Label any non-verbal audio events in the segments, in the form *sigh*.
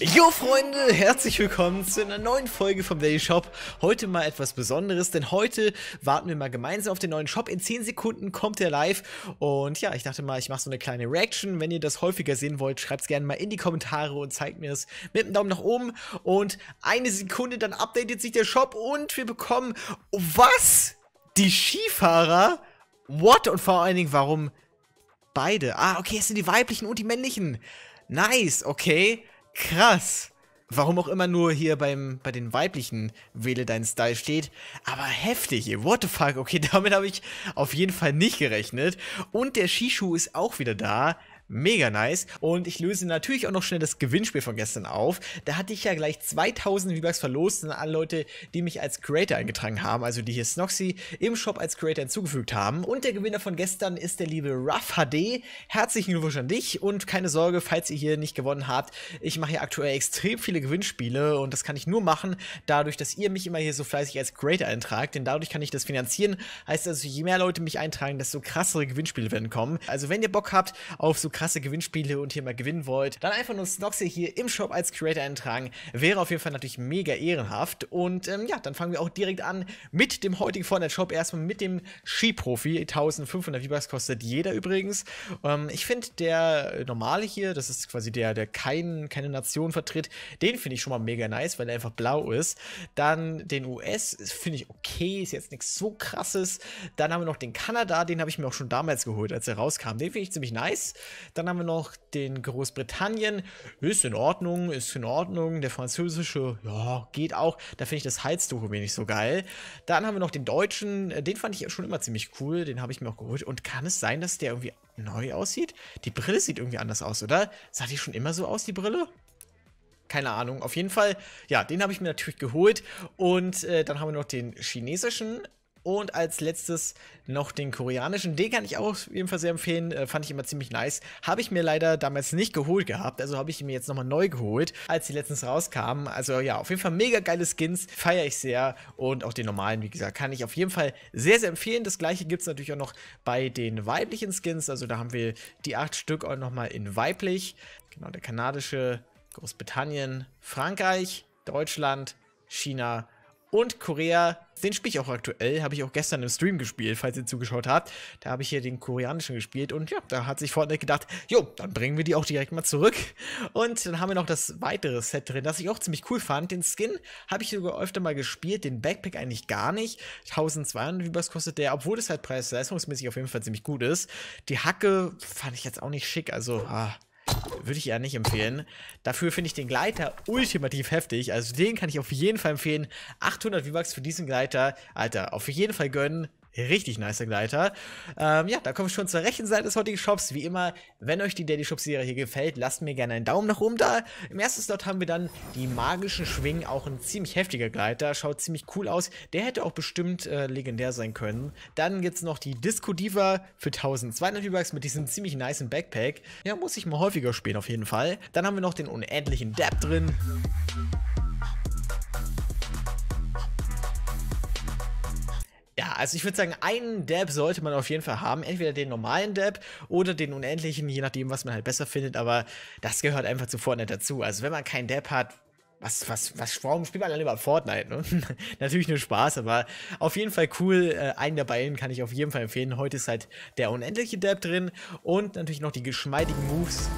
Jo Freunde, herzlich willkommen zu einer neuen Folge vom Daily Shop. Heute mal etwas Besonderes, denn heute warten wir mal gemeinsam auf den neuen Shop. In 10 Sekunden kommt er live und ja, ich dachte mal, ich mache so eine kleine Reaction. Wenn ihr das häufiger sehen wollt, schreibt es gerne mal in die Kommentare und zeigt mir es mit einem Daumen nach oben. Und eine Sekunde, dann updatet sich der Shop und wir bekommen, was? Die Skifahrer? What? Und vor allen Dingen, warum beide? Ah, okay, es sind die weiblichen und die männlichen. Nice, okay krass. Warum auch immer nur hier beim, bei den weiblichen Wähle dein Style steht. Aber heftig, ey. What the fuck? Okay, *laughs* damit habe ich auf jeden Fall nicht gerechnet. Und der Shishu ist auch wieder da. Mega nice. Und ich löse natürlich auch noch schnell das Gewinnspiel von gestern auf. Da hatte ich ja gleich 2000 V-Bucks verlost an alle Leute, die mich als Creator eingetragen haben, also die hier Snoxy im Shop als Creator hinzugefügt haben. Und der Gewinner von gestern ist der liebe Ruff HD. Herzlichen Glückwunsch an dich und keine Sorge, falls ihr hier nicht gewonnen habt. Ich mache hier aktuell extrem viele Gewinnspiele und das kann ich nur machen, dadurch, dass ihr mich immer hier so fleißig als Creator eintragt, denn dadurch kann ich das finanzieren. Heißt also, je mehr Leute mich eintragen, desto krassere Gewinnspiele werden kommen. Also wenn ihr Bock habt auf so krasse Gewinnspiele und hier mal gewinnen wollt, dann einfach nur Snoxy hier im Shop als Creator eintragen. Wäre auf jeden Fall natürlich mega ehrenhaft. Und ähm, ja, dann fangen wir auch direkt an mit dem heutigen Fortnite Shop. Erstmal mit dem Ski-Profi. 1500 V-Bucks kostet jeder übrigens. Ähm, ich finde der normale hier, das ist quasi der, der kein, keine Nation vertritt, den finde ich schon mal mega nice, weil er einfach blau ist. Dann den US finde ich okay, ist jetzt nichts so krasses. Dann haben wir noch den Kanada, den habe ich mir auch schon damals geholt, als er rauskam. Den finde ich ziemlich nice. Dann haben wir noch den Großbritannien. Ist in Ordnung, ist in Ordnung. Der französische, ja, geht auch. Da finde ich das Heizdokument wenig so geil. Dann haben wir noch den deutschen. Den fand ich schon immer ziemlich cool. Den habe ich mir auch geholt. Und kann es sein, dass der irgendwie neu aussieht? Die Brille sieht irgendwie anders aus, oder? Sah die schon immer so aus, die Brille? keine Ahnung. Auf jeden Fall, ja, den habe ich mir natürlich geholt. Und äh, dann haben wir noch den chinesischen und als letztes noch den koreanischen. Den kann ich auch auf jeden Fall sehr empfehlen. Äh, fand ich immer ziemlich nice. Habe ich mir leider damals nicht geholt gehabt. Also habe ich ihn mir jetzt nochmal neu geholt, als die letztens rauskamen. Also ja, auf jeden Fall mega geile Skins. Feiere ich sehr. Und auch den normalen, wie gesagt, kann ich auf jeden Fall sehr, sehr empfehlen. Das gleiche gibt es natürlich auch noch bei den weiblichen Skins. Also da haben wir die acht Stück auch nochmal in weiblich. Genau, der kanadische, Großbritannien, Frankreich, Deutschland, China, und Korea, den spiele ich auch aktuell, habe ich auch gestern im Stream gespielt, falls ihr zugeschaut habt. Da habe ich hier den koreanischen gespielt und ja, da hat sich Fortnite gedacht, jo, dann bringen wir die auch direkt mal zurück. Und dann haben wir noch das weitere Set drin, das ich auch ziemlich cool fand. Den Skin habe ich sogar öfter mal gespielt, den Backpack eigentlich gar nicht. 1200 Übers kostet der, obwohl das halt preis-leistungsmäßig auf jeden Fall ziemlich gut ist. Die Hacke fand ich jetzt auch nicht schick, also ah, würde ich ja nicht empfehlen. Dafür finde ich den Gleiter ultimativ heftig. Also den kann ich auf jeden Fall empfehlen. 800 V-Bucks für diesen Gleiter. Alter, auf jeden Fall gönnen. Richtig nice Gleiter. Ähm, ja, da kommen wir schon zur rechten Seite des heutigen Shops. Wie immer, wenn euch die Daddy Shop Serie hier gefällt, lasst mir gerne einen Daumen nach oben da. Im ersten Slot haben wir dann die magischen Schwingen, auch ein ziemlich heftiger Gleiter. Schaut ziemlich cool aus. Der hätte auch bestimmt äh, legendär sein können. Dann gibt es noch die Disco Diva für 1200 V-Bucks mit diesem ziemlich niceen Backpack. Ja, muss ich mal häufiger spielen auf jeden Fall. Dann haben wir noch den unendlichen Dab drin. Also ich würde sagen, einen Dab sollte man auf jeden Fall haben. Entweder den normalen Dab oder den unendlichen, je nachdem, was man halt besser findet. Aber das gehört einfach zu Fortnite dazu. Also wenn man keinen Dab hat, was, was, was, warum spielt man dann über Fortnite? Ne? *laughs* Natürlich nur Spaß, aber auf jeden Fall cool. Äh, einen der beiden kann ich auf jeden Fall empfehlen. Heute ist halt der unendliche Dab drin und natürlich noch die geschmeidigen Moves.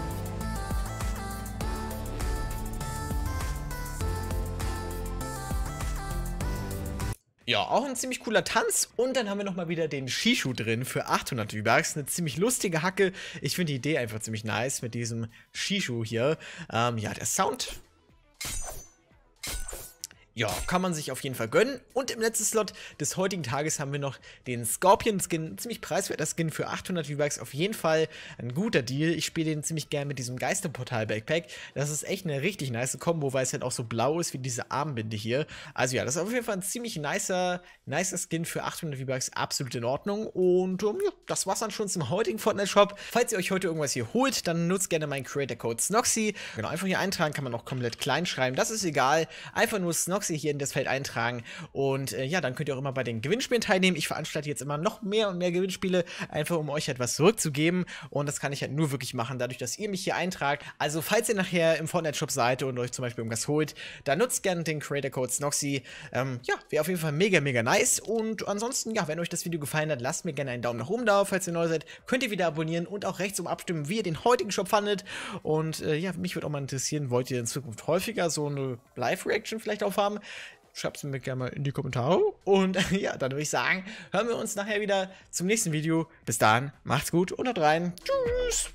Ja, auch ein ziemlich cooler Tanz. Und dann haben wir nochmal wieder den Shishu drin für 800 V-Bucks. Eine ziemlich lustige Hacke. Ich finde die Idee einfach ziemlich nice mit diesem Shishu hier. Ähm, ja, der Sound ja, kann man sich auf jeden Fall gönnen. Und im letzten Slot des heutigen Tages haben wir noch den Scorpion-Skin. Ziemlich preiswerter Skin für 800 V-Bucks. Auf jeden Fall ein guter Deal. Ich spiele den ziemlich gern mit diesem Geisterportal-Backpack. Das ist echt eine richtig nice Kombo, weil es halt auch so blau ist wie diese Armbinde hier. Also ja, das ist auf jeden Fall ein ziemlich nicer, nicer Skin für 800 V-Bucks. Absolut in Ordnung. Und um, ähm, ja, das war's dann schon zum heutigen Fortnite-Shop. Falls ihr euch heute irgendwas hier holt, dann nutzt gerne meinen Creator-Code Snoxy. Genau, einfach hier eintragen. Kann man auch komplett klein schreiben. Das ist egal. Einfach nur Snoxy Galaxie hier in das Feld eintragen. Und äh, ja, dann könnt ihr auch immer bei den Gewinnspielen teilnehmen. Ich veranstalte jetzt immer noch mehr und mehr Gewinnspiele, einfach um euch etwas zurückzugeben. Und das kann ich halt nur wirklich machen, dadurch, dass ihr mich hier eintragt. Also, falls ihr nachher im Fortnite-Shop seid und euch zum Beispiel irgendwas holt, dann nutzt gerne den Creator-Code Snoxy. Ähm, ja, wäre auf jeden Fall mega, mega nice. Und ansonsten, ja, wenn euch das Video gefallen hat, lasst mir gerne einen Daumen nach oben da. Falls ihr neu seid, könnt ihr wieder abonnieren und auch rechts um abstimmen, wie ihr den heutigen Shop fandet. Und äh, ja, mich würde auch mal interessieren, wollt ihr in Zukunft häufiger so eine Live-Reaction vielleicht auch haben? bekommen. Schreibt es mir gerne mal in die Kommentare. Und *laughs* ja, dann würde ich sagen, hören wir uns nachher wieder zum nächsten Video. Bis dann, macht's gut und haut rein. Tschüss!